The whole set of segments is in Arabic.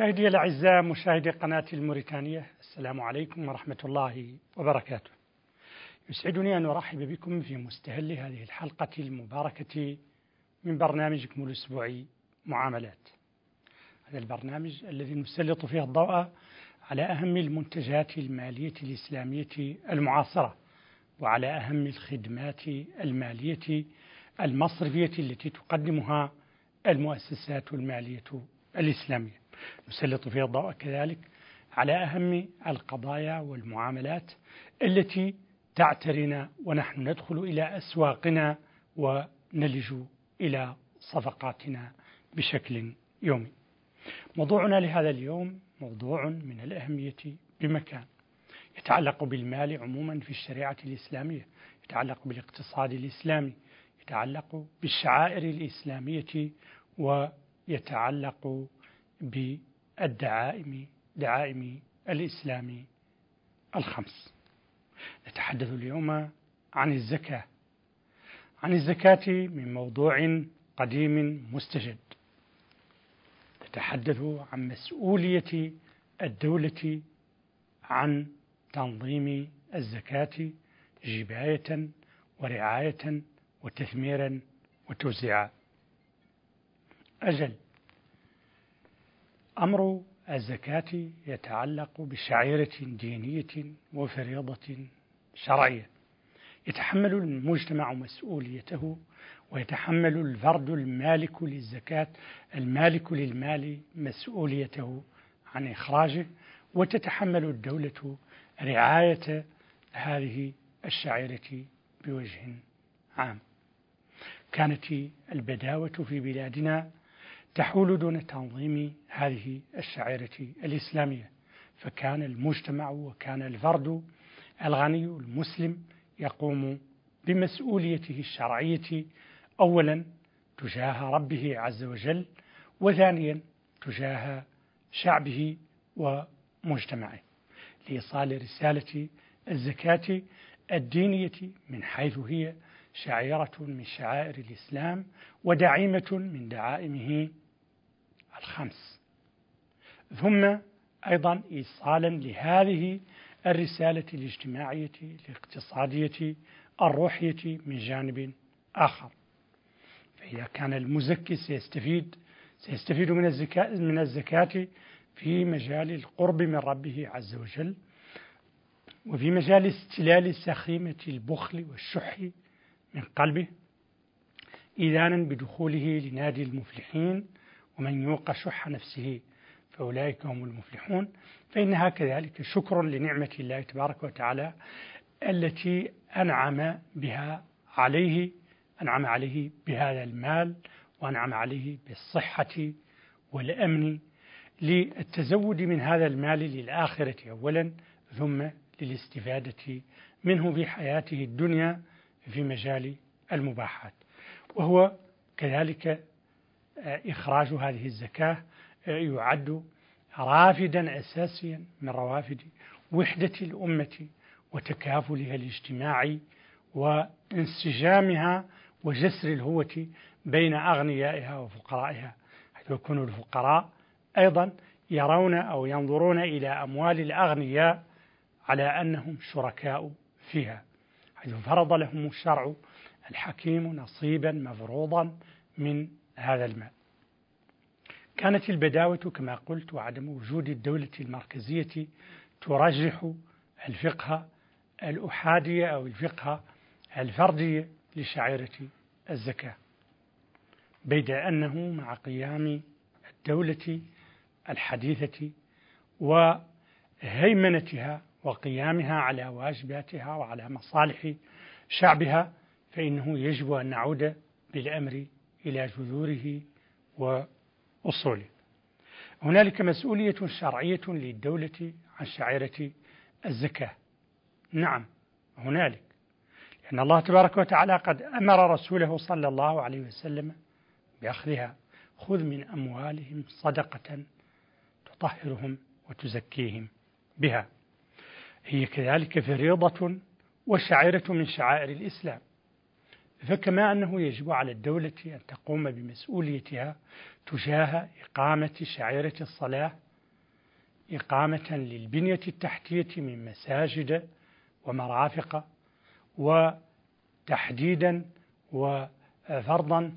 مشاهدي الأعزاء مشاهدي قناة الموريتانية السلام عليكم ورحمة الله وبركاته يسعدني أن أرحب بكم في مستهل هذه الحلقة المباركة من برنامجكم الأسبوعي معاملات هذا البرنامج الذي نسلط فيه الضوء على أهم المنتجات المالية الإسلامية المعاصرة وعلى أهم الخدمات المالية المصرفية التي تقدمها المؤسسات المالية الإسلامية نسلط فيها الضوء كذلك على أهم القضايا والمعاملات التي تعترنا ونحن ندخل إلى أسواقنا ونلج إلى صفقاتنا بشكل يومي موضوعنا لهذا اليوم موضوع من الأهمية بمكان يتعلق بالمال عموما في الشريعة الإسلامية يتعلق بالاقتصاد الإسلامي يتعلق بالشعائر الإسلامية ويتعلق بالدعائم دعائم الإسلام الخمس نتحدث اليوم عن الزكاة عن الزكاة من موضوع قديم مستجد نتحدث عن مسؤولية الدولة عن تنظيم الزكاة جباية ورعاية وتثميرا وتوزيعا أجل أمر الزكاة يتعلق بشعيرة دينية وفريضة شرعية يتحمل المجتمع مسؤوليته ويتحمل الفرد المالك للزكاة المالك للمال مسؤوليته عن إخراجه وتتحمل الدولة رعاية هذه الشعيرة بوجه عام كانت البداوة في بلادنا تحول دون تنظيم هذه الشعيرة الإسلامية فكان المجتمع وكان الفرد الغني المسلم يقوم بمسؤوليته الشرعية أولا تجاه ربه عز وجل وثانيا تجاه شعبه ومجتمعه لإيصال رسالة الزكاة الدينية من حيث هي شعيرة من شعائر الإسلام ودعيمة من دعائمه الخمس ثم أيضا إيصالا لهذه الرسالة الاجتماعية الاقتصادية الروحية من جانب آخر فإذا كان المزكي سيستفيد سيستفيد من الزكاة من الزكاة في مجال القرب من ربه عز وجل وفي مجال استلال سخيمة البخل والشح من قلبه إذانا بدخوله لنادي المفلحين ومن يوق شح نفسه فأولئك هم المفلحون فإنها كذلك شكر لنعمة الله تبارك وتعالى التي أنعم بها عليه أنعم عليه بهذا المال وأنعم عليه بالصحة والأمن للتزود من هذا المال للآخرة أولا ثم للاستفادة منه في حياته الدنيا في مجال المباحات وهو كذلك إخراج هذه الزكاة آه، يعد رافدا أساسيا من روافد وحدة الأمة وتكافلها الاجتماعي وانسجامها وجسر الهوة بين أغنيائها وفقرائها حيث يكون الفقراء أيضا يرون أو ينظرون إلى أموال الأغنياء على أنهم شركاء فيها حيث فرض لهم الشرع الحكيم نصيبا مفروضا من هذا المال كانت البداوة كما قلت وعدم وجود الدولة المركزية ترجح الفقه الأحادية أو الفقه الفردية لشعيرة الزكاة بيد أنه مع قيام الدولة الحديثة وهيمنتها وقيامها على واجباتها وعلى مصالح شعبها فإنه يجب أن نعود بالأمر إلى جذوره وأصوله هنالك مسؤولية شرعية للدولة عن شعيرة الزكاة نعم هنالك لأن الله تبارك وتعالى قد أمر رسوله صلى الله عليه وسلم بأخذها خذ من أموالهم صدقة تطهرهم وتزكيهم بها هي كذلك فريضة وشعيرة من شعائر الإسلام فكما أنه يجب على الدولة أن تقوم بمسؤوليتها تجاه إقامة شعيرة الصلاة إقامة للبنية التحتية من مساجد ومرافق وتحديدا وفرضا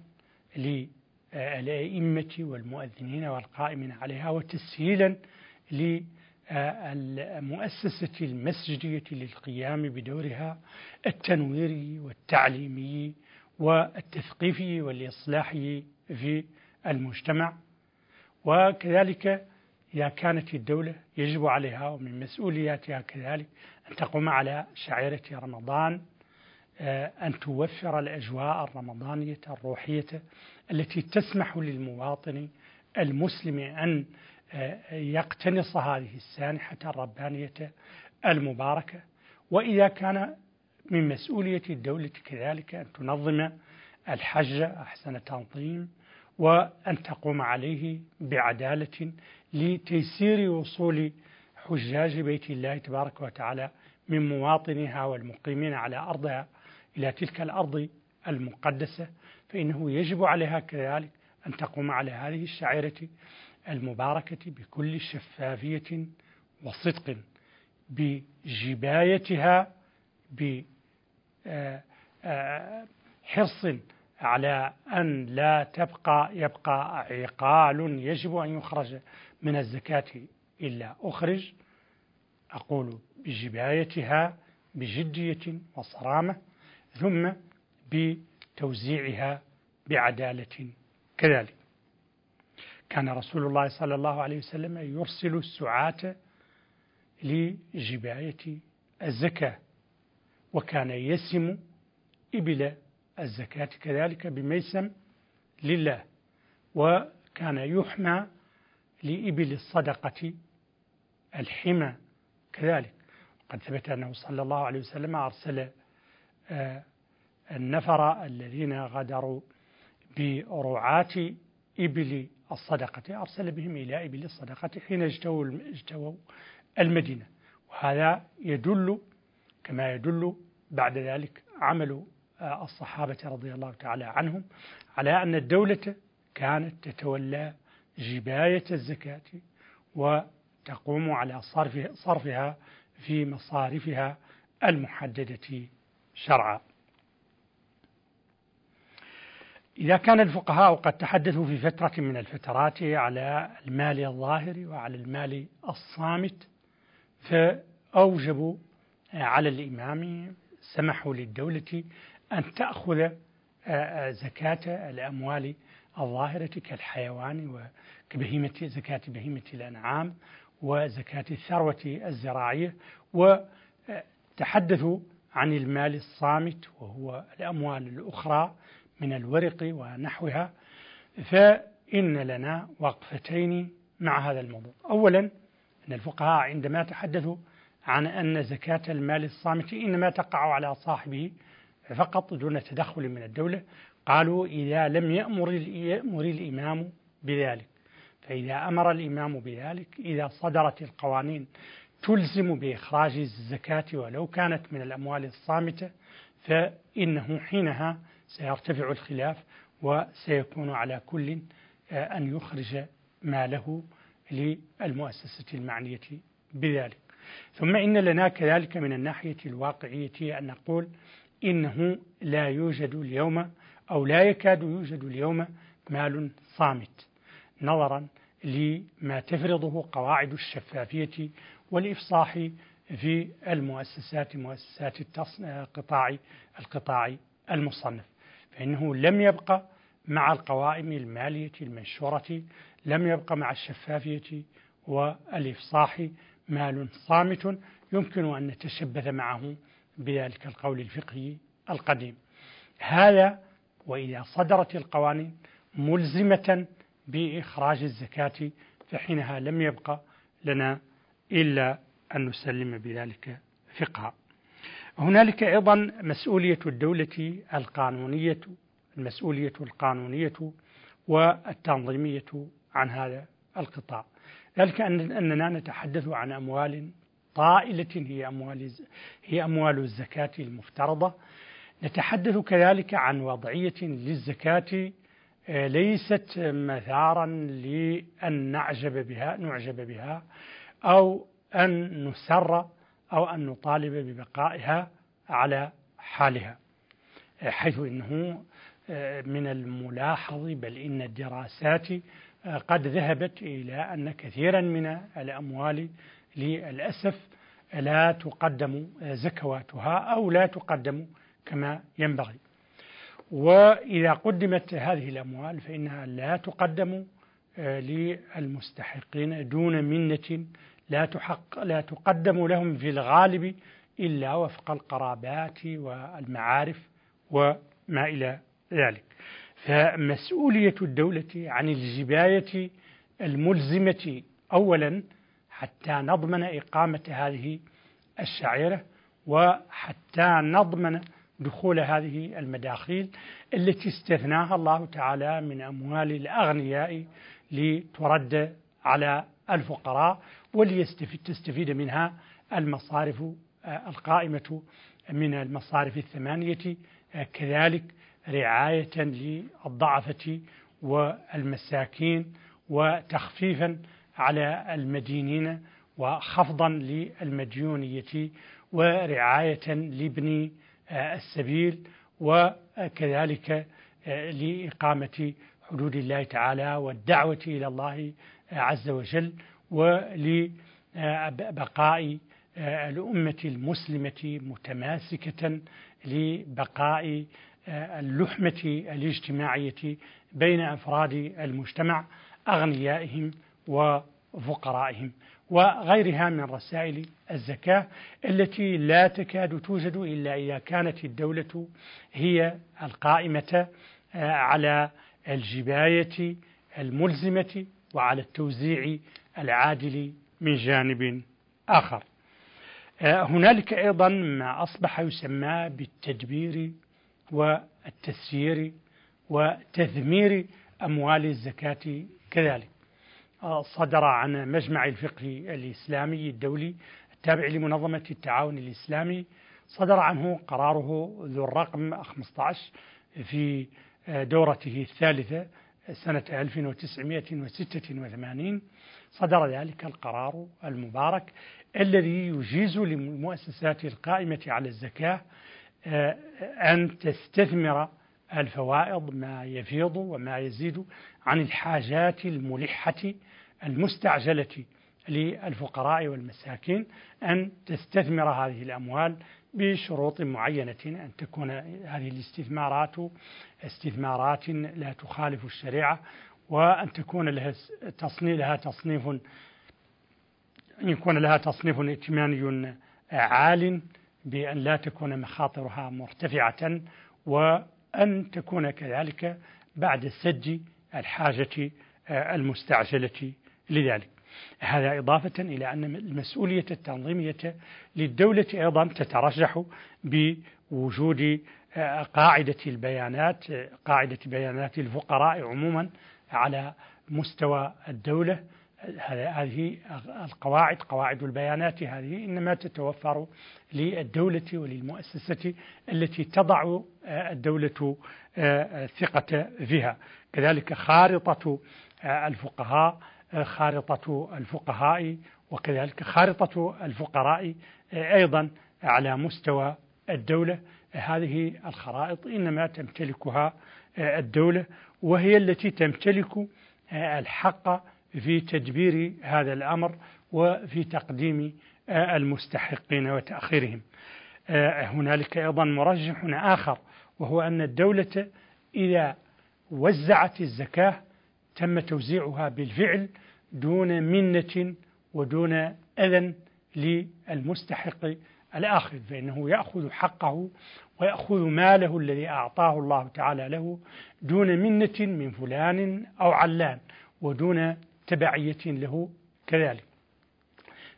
للأئمة والمؤذنين والقائمين عليها وتسهيلا للمؤذنين المؤسسة المسجدية للقيام بدورها التنويري والتعليمي والتثقيفي والإصلاحي في المجتمع وكذلك إذا كانت الدولة يجب عليها ومن مسؤولياتها كذلك أن تقوم على شعيرة رمضان آه، أن توفر الأجواء الرمضانية الروحية التي تسمح للمواطن المسلم أن يقتنص هذه السانحة الربانية المباركة وإذا كان من مسؤولية الدولة كذلك أن تنظم الحج أحسن تنظيم وأن تقوم عليه بعدالة لتيسير وصول حجاج بيت الله تبارك وتعالى من مواطنها والمقيمين على أرضها إلى تلك الأرض المقدسة فإنه يجب عليها كذلك أن تقوم على هذه الشعيرة المباركة بكل شفافية وصدق بجبايتها بحرص آه، آه، على أن لا تبقى يبقى عقال يجب أن يخرج من الزكاة إلا أخرج أقول بجبايتها بجدية وصرامة ثم بتوزيعها بعدالة كذلك كان رسول الله صلى الله عليه وسلم يرسل السعاة لجباية الزكاة وكان يسم إبل الزكاة كذلك بميسم لله وكان يحمى لإبل الصدقة الحمى كذلك قد ثبت أنه صلى الله عليه وسلم أرسل آه، النفر الذين غدروا برعاة إبل الصدقة أرسل بهم إلى إبل الصدقة حين اجتووا اجتووا المدينة وهذا يدل كما يدل بعد ذلك عمل آه، الصحابة رضي الله تعالى عنهم على أن الدولة كانت تتولى جباية الزكاة وتقوم على صرفها في مصارفها المحددة شرعا إذا كان الفقهاء قد تحدثوا في فترة من الفترات على المال الظاهر وعلى المال الصامت فأوجبوا على الإمام سمحوا للدولة أن تأخذ آه، زكاة الأموال الظاهرة كالحيوان وكبهيمة زكاة بهيمة الأنعام وزكاة الثروة الزراعية وتحدثوا آه، عن المال الصامت وهو الأموال الأخرى من الورق ونحوها فإن لنا وقفتين مع هذا الموضوع أولا أن الفقهاء عندما تحدثوا عن أن زكاة المال الصامت إنما تقع على صاحبه فقط دون تدخل من الدولة قالوا إذا لم يأمر, يأمر الإمام بذلك فإذا أمر الإمام بذلك إذا صدرت القوانين تلزم بإخراج الزكاة ولو كانت من الأموال الصامتة فإنه حينها سيرتفع الخلاف وسيكون على كل آه، أن يخرج ماله للمؤسسة المعنية بذلك ثم إن لنا كذلك من الناحية الواقعية أن نقول إنه لا يوجد اليوم أو لا يكاد يوجد اليوم مال صامت نظرا لما تفرضه قواعد الشفافية والإفصاح في المؤسسات مؤسسات القطاع آه، القطاع المصنف فإنه لم يبقى مع القوائم المالية المنشورة لم يبقى مع الشفافية والإفصاح مال صامت يمكن أن نتشبث معه بذلك القول الفقهي القديم هذا وإذا صدرت القوانين ملزمة بإخراج الزكاة فحينها لم يبقى لنا إلا أن نسلم بذلك فقها هنالك أيضا مسؤولية الدولة القانونية المسؤولية القانونية والتنظيمية عن هذا القطاع ذلك أننا نتحدث عن أموال طائلة هي أموال هي أموال الزكاة المفترضة نتحدث كذلك عن وضعية للزكاة آه، ليست مثارا لأن نعجب بها نعجب بها أو أن نسر أو أن نطالب ببقائها على حالها حيث أنه آه، من الملاحظ بل إن الدراسات آه، قد ذهبت إلى أن كثيرا من الأموال للأسف لا تقدم آه، زكواتها أو لا تقدم كما ينبغي وإذا قدمت هذه الأموال فإنها لا تقدم للمستحقين دون منة لا, تحق لا تقدم لهم في الغالب إلا وفق القرابات والمعارف وما إلى ذلك فمسؤولية الدولة عن الجباية الملزمة أولا حتى نضمن إقامة هذه الشعيرة وحتى نضمن دخول هذه المداخيل التي استثناها الله تعالى من أموال الأغنياء لترد على الفقراء وليستفيد منها المصارف آه، القائمة من المصارف الثمانية آه، كذلك رعاية للضعفة والمساكين وتخفيفا على المدينين وخفضا للمديونية ورعاية لابن آه، السبيل وكذلك لإقامة حدود الله تعالى والدعوة إلى الله عز وجل ولبقاء آه، الأمة المسلمة متماسكة لبقاء آه، اللحمة الاجتماعية بين أفراد المجتمع أغنيائهم وفقرائهم وغيرها من رسائل الزكاة التي لا تكاد توجد إلا إذا كانت الدولة هي القائمة آه، على الجباية الملزمة وعلى التوزيع العادل من جانب آخر آه، هنالك أيضا ما أصبح يسمى بالتدبير والتسيير وتثمير أموال الزكاة كذلك آه، صدر عن مجمع الفقه الإسلامي الدولي التابع لمنظمة التعاون الإسلامي صدر عنه قراره ذو الرقم 15 في آه، دورته الثالثة سنة 1986 صدر ذلك القرار المبارك الذي يجيز للمؤسسات القائمة على الزكاة آه، أن تستثمر الفوائض ما يفيض وما يزيد عن الحاجات الملحة المستعجلة للفقراء والمساكين أن تستثمر هذه الأموال بشروط معينة أن تكون هذه الاستثمارات استثمارات لا تخالف الشريعة وأن تكون لها تصنيف لها تصنيف أن يكون لها تصنيف ائتماني عال بأن لا تكون مخاطرها مرتفعة وأن تكون كذلك بعد سد الحاجة المستعجلة لذلك هذا إضافة إلى أن المسؤولية التنظيمية للدولة أيضا تترجح بوجود آه، قاعدة البيانات قاعدة بيانات الفقراء عموما على مستوى الدولة هذه القواعد قواعد البيانات هذه إنما تتوفر للدولة وللمؤسسة التي تضع آه، الدولة آه، ثقة فيها كذلك خارطة الفقهاء خارطة الفقهاء وكذلك خارطة الفقراء أيضا على مستوى الدولة هذه الخرائط إنما تمتلكها الدولة وهي التي تمتلك الحق في تدبير هذا الأمر وفي تقديم المستحقين وتأخيرهم هنالك أيضا مرجح آخر وهو أن الدولة إذا وزعت الزكاة تم توزيعها بالفعل دون منة ودون أذى للمستحق الآخر فإنه يأخذ حقه ويأخذ ماله الذي أعطاه الله تعالى له دون منة من فلان أو علان ودون تبعية له كذلك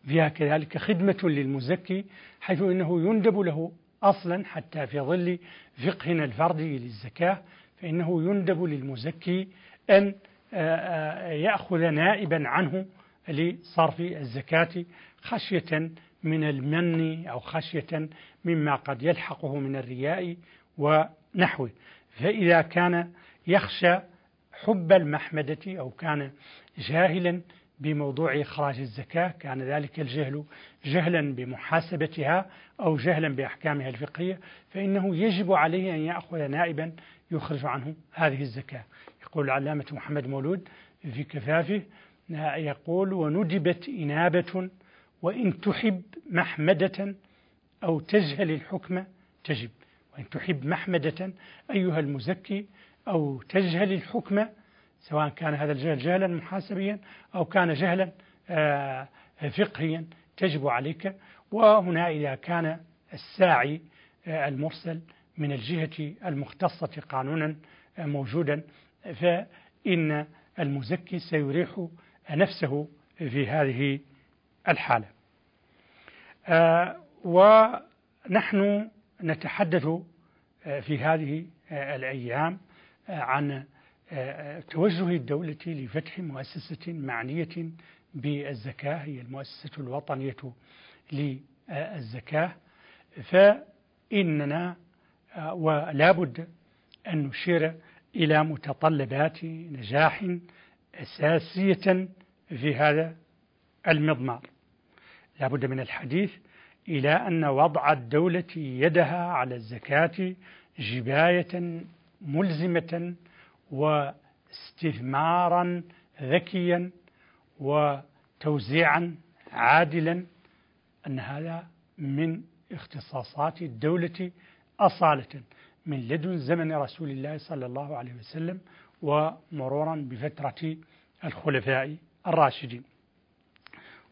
فيها كذلك خدمة للمزكي حيث إنه يندب له أصلا حتى في ظل فقهنا الفردي للزكاة فإنه يندب للمزكي أن يأخذ نائبا عنه لصرف الزكاة خشية من المن أو خشية مما قد يلحقه من الرياء ونحوه فإذا كان يخشى حب المحمدة أو كان جاهلا بموضوع إخراج الزكاة كان ذلك الجهل جهلا بمحاسبتها أو جهلا بأحكامها الفقهية فإنه يجب عليه أن يأخذ نائبا يخرج عنه هذه الزكاة يقول علامة محمد مولود في كفافه يقول وندبت إنابة وإن تحب محمدة أو تجهل الحكم تجب وإن تحب محمدة أيها المزكي أو تجهل الحكم سواء كان هذا الجهل جهلا محاسبيا أو كان جهلا آه، فقهيا تجب عليك وهنا إذا كان الساعي آه، المرسل من الجهة المختصة قانونا آه، موجودا فإن المزكي سيريح نفسه في هذه الحالة آه، ونحن نتحدث آه، في هذه آه، الأيام عن توجه الدولة لفتح مؤسسة معنية بالزكاة هي المؤسسة الوطنية للزكاة فإننا ولا بد أن نشير إلى متطلبات نجاح أساسية في هذا المضمار لابد من الحديث إلى أن وضع الدولة يدها على الزكاة جباية ملزمة واستثمارا ذكيا وتوزيعا عادلا أن هذا من اختصاصات الدولة أصالة من لدن زمن رسول الله صلى الله عليه وسلم ومرورا بفترة الخلفاء الراشدين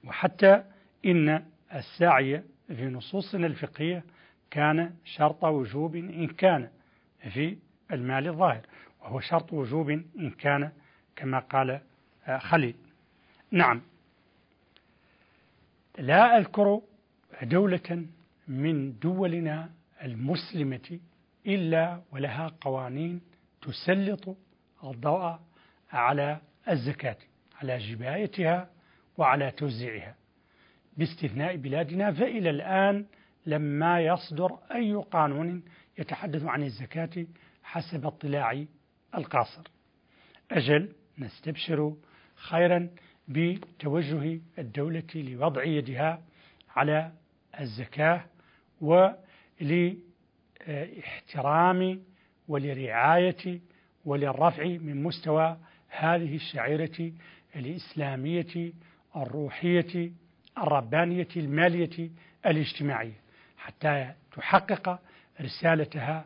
وحتى إن السعي في نصوصنا الفقهية كان شرط وجوب إن كان في المال الظاهر وهو شرط وجوب إن كان كما قال آه، خليل نعم لا أذكر دولة من دولنا المسلمة إلا ولها قوانين تسلط الضوء على الزكاة على جبايتها وعلى توزيعها باستثناء بلادنا فإلى الآن لما يصدر أي قانون يتحدث عن الزكاة حسب اطلاعي القاصر أجل نستبشر خيرا بتوجه الدولة لوضع يدها على الزكاة ولي لاحترام ولرعاية وللرفع من مستوى هذه الشعيرة الإسلامية الروحية الربانية المالية الاجتماعية حتى تحقق رسالتها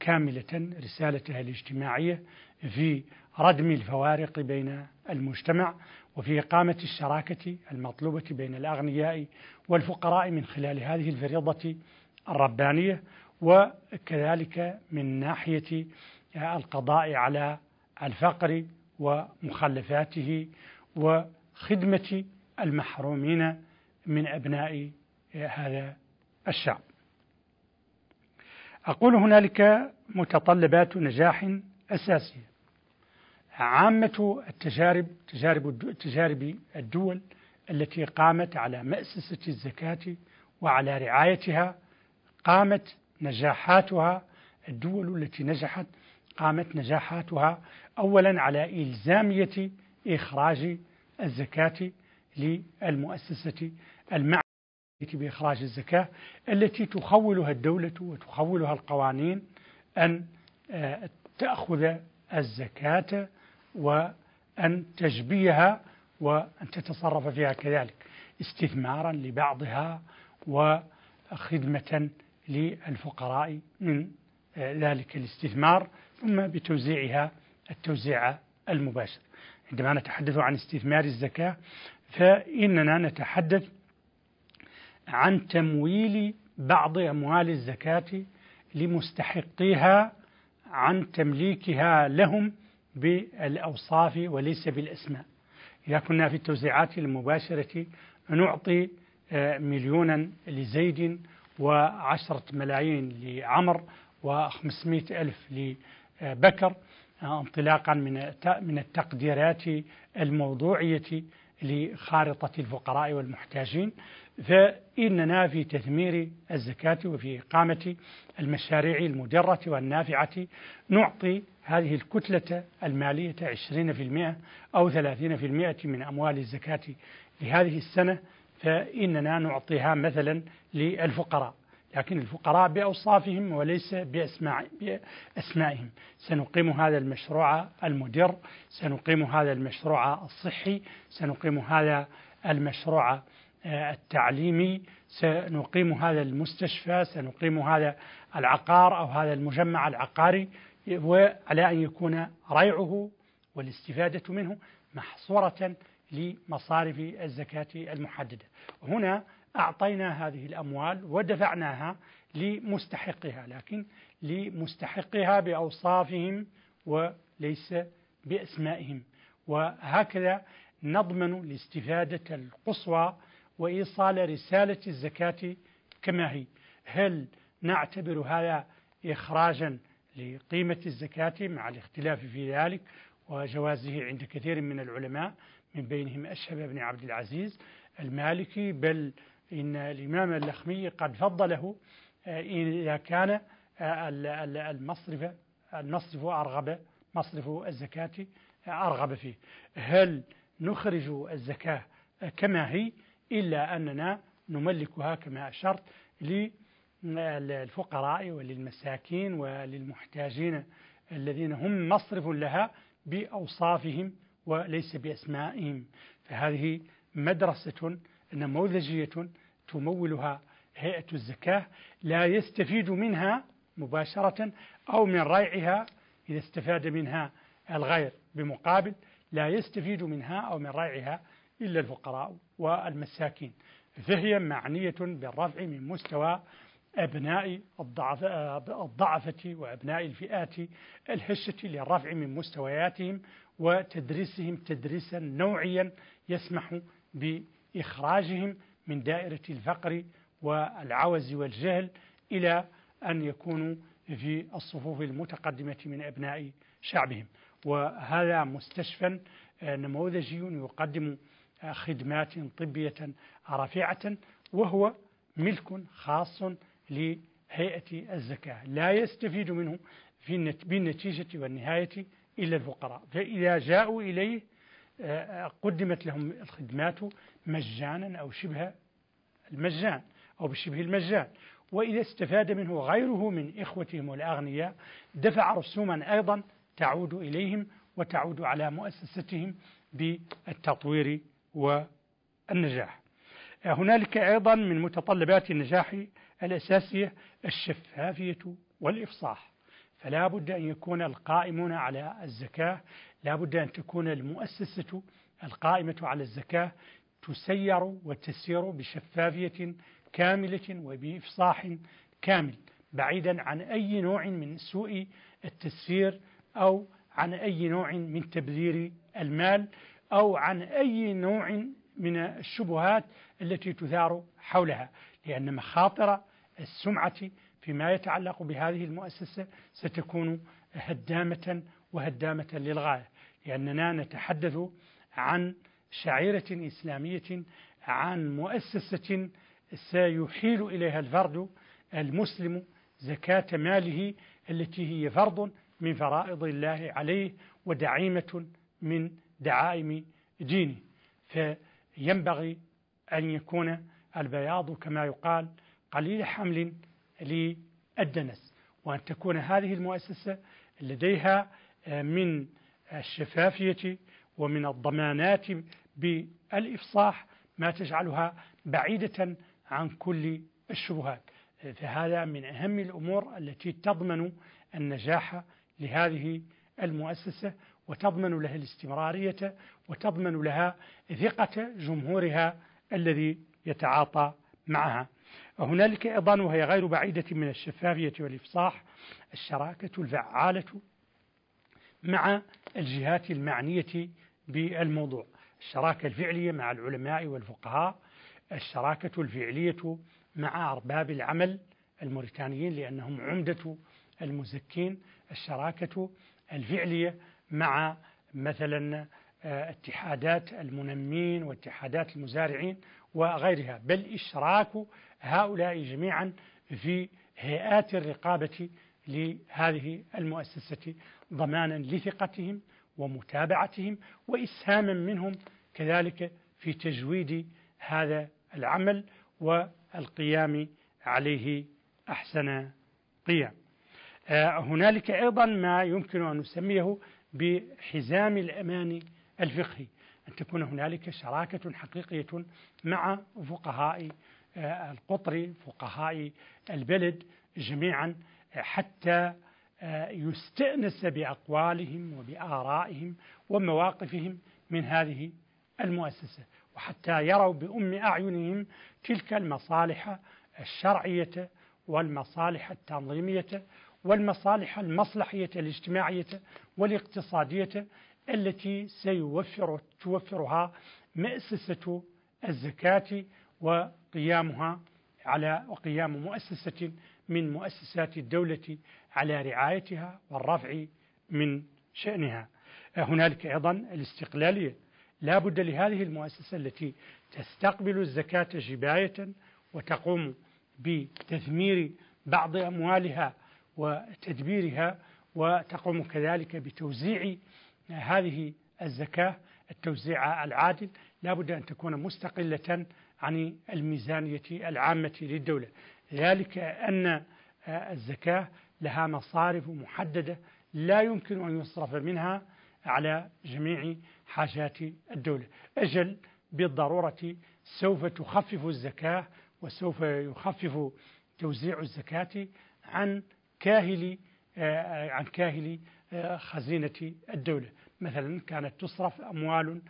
كاملة رسالتها الاجتماعية في ردم الفوارق بين المجتمع وفي إقامة الشراكة المطلوبة بين الأغنياء والفقراء من خلال هذه الفريضة الربانية وكذلك من ناحية القضاء على الفقر ومخلفاته وخدمة المحرومين من أبناء هذا الشعب. أقول هنالك متطلبات نجاح أساسية. عامة التجارب تجارب تجارب الدول التي قامت على مأسسة الزكاة وعلى رعايتها قامت نجاحاتها الدول التي نجحت قامت نجاحاتها أولا على إلزامية إخراج الزكاة للمؤسسة المعنية بإخراج الزكاة التي تخولها الدولة وتخولها القوانين أن آه، تأخذ الزكاة وأن تجبيها وأن تتصرف فيها كذلك استثمارا لبعضها وخدمة للفقراء من آه، ذلك الاستثمار ثم بتوزيعها التوزيع المباشر عندما نتحدث عن استثمار الزكاة فإننا نتحدث عن تمويل بعض أموال الزكاة لمستحقيها عن تمليكها لهم بالأوصاف وليس بالأسماء إذا كنا في التوزيعات المباشرة نعطي آه، مليونا لزيد وعشرة ملايين لعمر و500 ألف لبكر آه، انطلاقا من من التقديرات الموضوعية لخارطة الفقراء والمحتاجين فإننا في تثمير الزكاة وفي إقامة المشاريع المدرة والنافعة نعطي هذه الكتلة المالية 20% أو 30% من أموال الزكاة لهذه السنة فإننا نعطيها مثلا للفقراء لكن الفقراء بأوصافهم وليس بأسماع بأسمائهم سنقيم هذا المشروع المدر سنقيم هذا المشروع الصحي سنقيم هذا المشروع آه، التعليمي سنقيم هذا المستشفى سنقيم هذا العقار أو هذا المجمع العقاري وعلى أن يكون ريعه والاستفادة منه محصورة لمصارف الزكاة المحددة هنا أعطينا هذه الأموال ودفعناها لمستحقها لكن لمستحقها بأوصافهم وليس بأسمائهم وهكذا نضمن الاستفادة القصوى وإيصال رسالة الزكاة كما هي هل نعتبر هذا إخراجا لقيمة الزكاة مع الاختلاف في ذلك وجوازه عند كثير من العلماء من بينهم أشهب بن عبد العزيز المالكي بل إن الإمام اللخمي قد فضله آه، إذا كان آه، المصرف المصرف أرغب مصرف الزكاة أرغب فيه هل نخرج الزكاة كما هي إلا أننا نملكها كما أشرت آه، للفقراء وللمساكين وللمحتاجين الذين هم مصرف لها بأوصافهم وليس بأسمائهم فهذه مدرسة نموذجية تمولها هيئة الزكاة لا يستفيد منها مباشرة أو من ريعها إذا استفاد منها الغير بمقابل لا يستفيد منها أو من ريعها إلا الفقراء والمساكين فهي معنية بالرفع من مستوى أبناء الضعف الضعفة وأبناء الفئات الهشة للرفع من مستوياتهم وتدريسهم تدريسا نوعيا يسمح بإخراجهم من دائرة الفقر والعوز والجهل إلى أن يكونوا في الصفوف المتقدمة من أبناء شعبهم وهذا مستشفى آه، نموذجي يقدم آه، خدمات طبية رفيعة وهو ملك خاص لهيئة الزكاة لا يستفيد منه في بالنتيجة والنهاية إلا الفقراء فإذا جاءوا إليه آه، قدمت لهم الخدمات مجانا أو شبه المجان أو بشبه المجان وإذا استفاد منه غيره من إخوتهم الأغنياء دفع رسوما أيضا تعود إليهم وتعود على مؤسستهم بالتطوير والنجاح آه، هنالك أيضا من متطلبات النجاح الأساسية الشفافية والإفصاح فلا بد أن يكون القائمون على الزكاة لا بد أن تكون المؤسسة القائمة على الزكاة تسير وتسير بشفافية كاملة وبإفصاح كامل بعيدا عن أي نوع من سوء التسيير أو عن أي نوع من تبذير المال أو عن أي نوع من الشبهات التي تثار حولها لأن مخاطر السمعة فيما يتعلق بهذه المؤسسة ستكون هدامة وهدامة للغاية لأننا نتحدث عن شعيرة إسلامية عن مؤسسة سيحيل إليها الفرد المسلم زكاة ماله التي هي فرض من فرائض الله عليه ودعيمة من دعائم دينه فينبغي أن يكون البياض كما يقال قليل حمل للدنس وأن تكون هذه المؤسسة لديها من الشفافية ومن الضمانات بالإفصاح ما تجعلها بعيدة عن كل الشبهات فهذا من أهم الأمور التي تضمن النجاح لهذه المؤسسة وتضمن لها الاستمرارية وتضمن لها ثقة جمهورها الذي يتعاطى معها هنالك أيضا وهي غير بعيدة من الشفافية والإفصاح الشراكة الفعالة مع الجهات المعنية بالموضوع الشراكة الفعلية مع العلماء والفقهاء الشراكة الفعلية مع أرباب العمل الموريتانيين لأنهم عمدة المزكين الشراكة الفعلية مع مثلا آه، اتحادات المنمين واتحادات المزارعين وغيرها بل إشراك هؤلاء جميعا في هيئات الرقابة لهذه المؤسسة ضمانا لثقتهم ومتابعتهم وإسهاما منهم كذلك في تجويد هذا العمل والقيام عليه أحسن قيام آه، هنالك أيضا ما يمكن أن نسميه بحزام الأمان الفقهي أن تكون هنالك شراكة حقيقية مع فقهاء آه، القطر فقهاء البلد جميعا حتى يستأنس بأقوالهم وبآرائهم ومواقفهم من هذه المؤسسة وحتى يروا بأم أعينهم تلك المصالح الشرعية والمصالح التنظيمية والمصالح المصلحية الاجتماعية والاقتصادية التي سيوفر توفرها مؤسسة الزكاة وقيامها على وقيام مؤسسة من مؤسسات الدولة على رعايتها والرفع من شأنها هنالك أيضا الاستقلالية لا بد لهذه المؤسسة التي تستقبل الزكاة جباية وتقوم بتثمير بعض أموالها وتدبيرها وتقوم كذلك بتوزيع هذه الزكاة التوزيع العادل لا بد أن تكون مستقلة عن الميزانية العامة للدولة ذلك أن آه، الزكاة لها مصارف محددة لا يمكن أن يصرف منها على جميع حاجات الدولة أجل بالضرورة سوف تخفف الزكاة وسوف يخفف توزيع الزكاة عن كاهل آه، آه، عن كاهل خزينة الدولة مثلا كانت تصرف أموال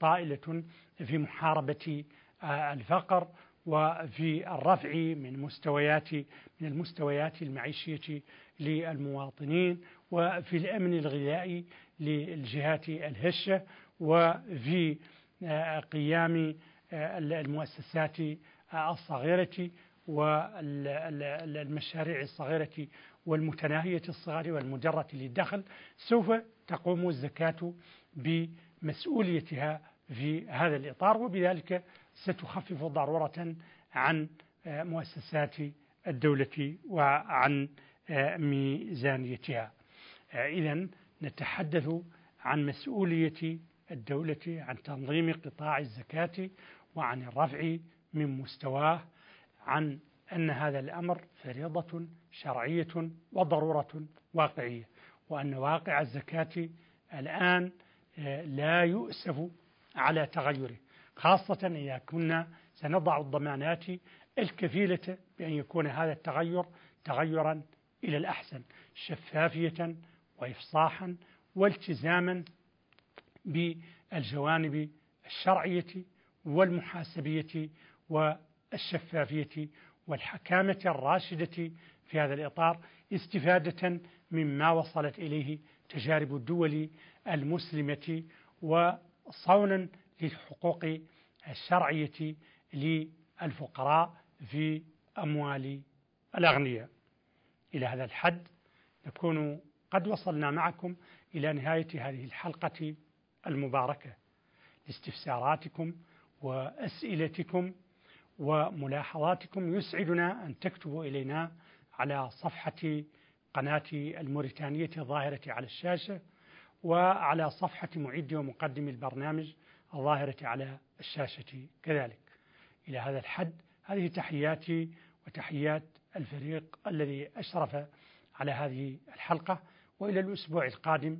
طائلة في محاربة الفقر وفي الرفع من مستويات من المستويات المعيشية للمواطنين وفي الأمن الغذائي للجهات الهشة وفي آه، قيام آه، المؤسسات الصغيرة والمشاريع الصغيرة والمتناهية الصغار والمجرة للدخل سوف تقوم الزكاة بمسؤوليتها في هذا الإطار وبذلك ستخفف ضرورة عن آه، مؤسسات الدولة وعن آه، ميزانيتها آه، إذا نتحدث عن مسؤولية الدولة عن تنظيم قطاع الزكاة وعن الرفع من مستواه عن أن هذا الأمر فريضة شرعية وضرورة واقعية وأن واقع الزكاة الآن لا يؤسف على تغيره خاصة إذا كنا سنضع الضمانات الكفيلة بأن يكون هذا التغير تغيرا إلى الأحسن شفافية وإفصاحا والتزاما بالجوانب الشرعية والمحاسبية والشفافية والحكامة الراشدة في هذا الإطار استفادة مما وصلت إليه تجارب الدول المسلمة وصونا للحقوق الشرعية للفقراء في أموال الأغنياء إلى هذا الحد نكون قد وصلنا معكم إلى نهاية هذه الحلقة المباركة لاستفساراتكم وأسئلتكم وملاحظاتكم يسعدنا أن تكتبوا إلينا على صفحة قناة الموريتانية الظاهرة على الشاشة وعلى صفحة معد ومقدم البرنامج الظاهرة على الشاشة كذلك إلى هذا الحد هذه تحياتي وتحيات الفريق الذي أشرف على هذه الحلقة وإلى الأسبوع القادم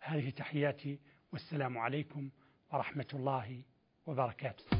هذه تحياتي والسلام عليكم ورحمة الله وبركاته